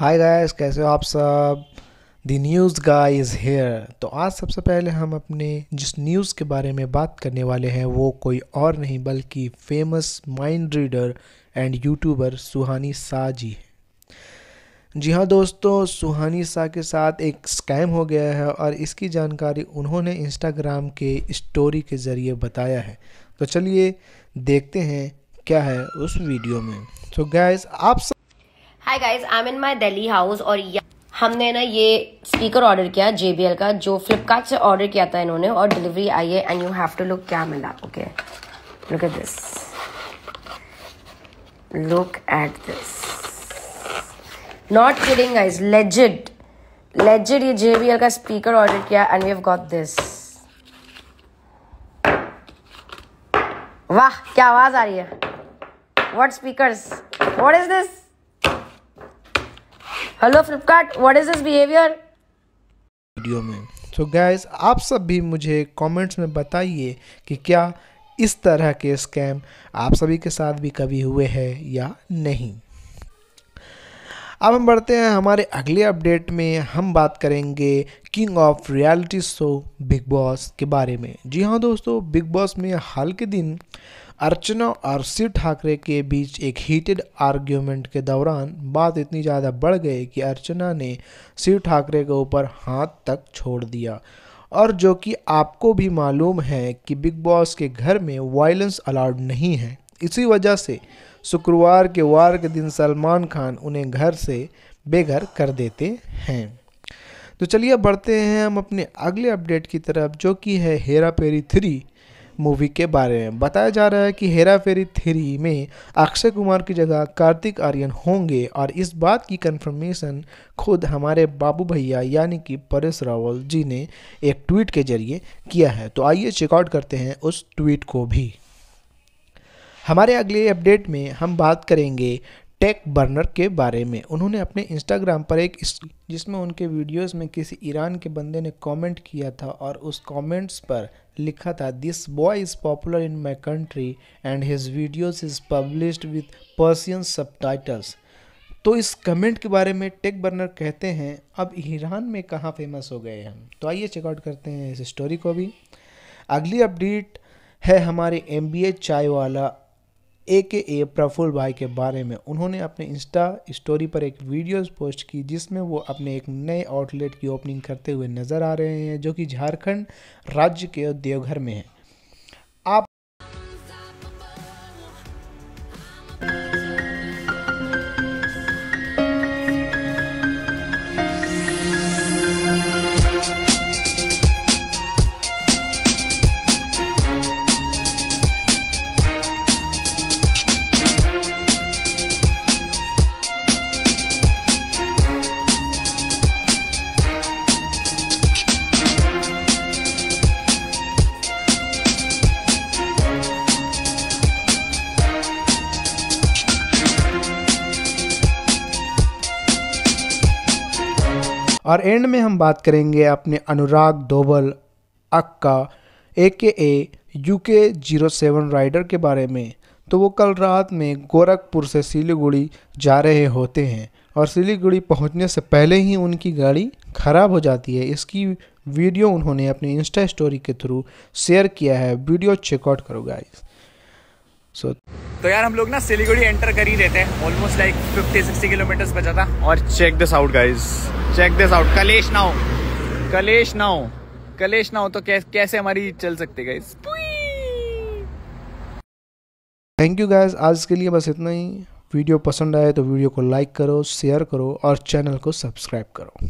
hi guys कैसे हो आप सब the news guy is here तो आज सबसे पहले हम अपने जिस न्यूज़ के बारे में बात करने वाले हैं वो कोई और नहीं बल्कि famous mind reader and YouTuber Suhani Shah ji है जी हाँ दोस्तों सुहानी शाह के साथ एक स्कैम हो गया है और इसकी जानकारी उन्होंने इंस्टाग्राम के स्टोरी के ज़रिए बताया है तो चलिए देखते हैं क्या है उस वीडियो में तो so गैस आप सब hi guys I am in my Delhi house और हमने ना ये स्पीकर ऑर्डर किया जेबीएल का जो फ्लिपकार्ट से ऑर्डर किया था इन्होंने और डिलीवरी आई है and you have to look क्या मिला okay look at this look at this not kidding guys legit legit ये जेबीएल का स्पीकर ऑर्डर किया and we have got this वाह क्या आवाज आ रही है what speaker what is this hello Flipkart what is this behaviour video में सो so गाइस आप सब भी मुझे कमेंट्स में बताइए कि क्या इस तरह के स्कैम आप सभी के साथ भी कभी हुए हैं या नहीं अब हम बढ़ते हैं हमारे अगले अपडेट में हम बात करेंगे king of reality show Bigg Boss के बारे में जी हाँ दोस्तों बिग बॉस में हाल के दिन अर्चना और शिव ठाकरे के बीच एक हीटेड आर्ग्यूमेंट के दौरान बात इतनी ज़्यादा बढ़ गई कि अर्चना ने शिव ठाकरे के ऊपर हाथ तक छोड़ दिया और जो कि आपको भी मालूम है कि बिग बॉस के घर में वायलेंस अलाउड नहीं है इसी वजह से शुक्रवार के वार के दिन सलमान खान उन्हें घर से बेघर कर देते हैं तो चलिए बढ़ते हैं हम अपने अगले अपडेट की तरफ जो कि है हेरा पेरी थ्री मूवी के बारे में बताया जा रहा है कि हेरा फेरी थ्री में अक्षय कुमार की जगह कार्तिक आर्यन होंगे और इस बात की कंफर्मेशन खुद हमारे बाबू भैया यानी कि परेश रावल जी ने एक ट्वीट के जरिए किया है तो आइए चेकआउट करते हैं उस ट्वीट को भी हमारे अगले अपडेट में हम बात करेंगे टेक बर्नर के बारे में उन्होंने अपने इंस्टाग्राम पर एक जिसमें उनके वीडियोस में किसी ईरान के बंदे ने कमेंट किया था और उस कमेंट्स पर लिखा था this boy is popular in my country and his videos is published with Persian sub तो इस कमेंट के बारे में टेक बर्नर कहते हैं अब ईरान में कहाँ फेमस हो गए हम तो आइए चेकआउट करते हैं इस स्टोरी को भी अगली अपडेट है हमारे एम बी ए चाय वाला ए के ए प्रफुल भाई के बारे में उन्होंने अपने इंस्टा स्टोरी पर एक वीडियो पोस्ट की जिसमें वो अपने एक नए आउटलेट की ओपनिंग करते हुए नज़र आ रहे हैं जो कि झारखंड राज्य के देवघर में है और एंड में हम बात करेंगे अपने अनुराग डोबल अक्का A K A U K zero seven rider के बारे में तो वो कल रात में गोरखपुर से सिलीगुड़ी जा रहे होते हैं और सिलीगुड़ी पहुंचने से पहले ही उनकी गाड़ी ख़राब हो जाती है इसकी वीडियो उन्होंने अपनी इंस्टा स्टोरी के थ्रू शेयर किया है वीडियो चेकआउट करो गाइस सो so, तो यार हम लोग ना सिलीगुड़ी एंटर कर ही देते हैं almost like fifty sixty kilometre बचा था और check this out guys check this out कलेश ना हो कलेश ना हो कलेश ना हो तो कैस, कैसे हमारी चल सकती गाइज थैंक यू गाइज आज के लिए बस इतना ही वीडियो पसंद आए तो वीडियो को लाइक करो शेयर करो और चैनल को सब्सक्राइब करो